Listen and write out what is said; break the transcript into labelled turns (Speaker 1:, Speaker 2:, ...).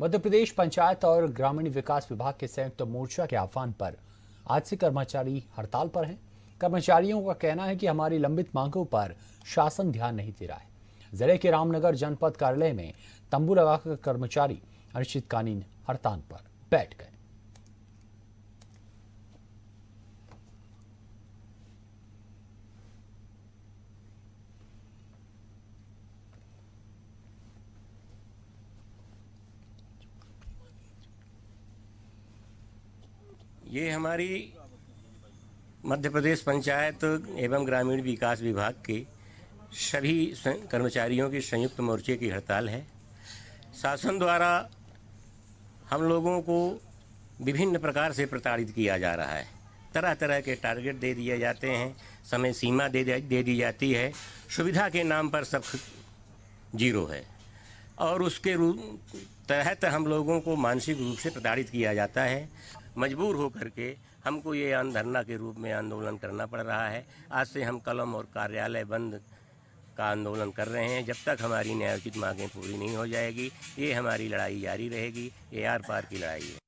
Speaker 1: मध्य प्रदेश पंचायत और ग्रामीण विकास विभाग के संयुक्त मोर्चा के आह्वान पर आज से कर्मचारी हड़ताल पर हैं कर्मचारियों का कहना है कि हमारी लंबित मांगों पर शासन ध्यान नहीं दे रहा है जिले के रामनगर जनपद कार्यालय में तंबू लगाकर कर्मचारी अनिश्चितकालीन हड़ताल पर बैठ गए
Speaker 2: ये हमारी मध्य प्रदेश पंचायत एवं ग्रामीण विकास विभाग के सभी कर्मचारियों की संयुक्त मोर्चे की हड़ताल है शासन द्वारा हम लोगों को विभिन्न प्रकार से प्रताड़ित किया जा रहा है तरह तरह के टारगेट दे दिए जाते हैं समय सीमा दे दे दी जाती है सुविधा के नाम पर सब जीरो है और उसके तहत हम लोगों को मानसिक रूप से प्रताड़ित किया जाता है मजबूर होकर के हमको ये धरना के रूप में आंदोलन करना पड़ रहा है आज से हम कलम और कार्यालय बंद का आंदोलन कर रहे हैं जब तक हमारी न्यायोचित मांगें पूरी नहीं हो जाएगी ये हमारी लड़ाई जारी रहेगी ये आर पार की लड़ाई है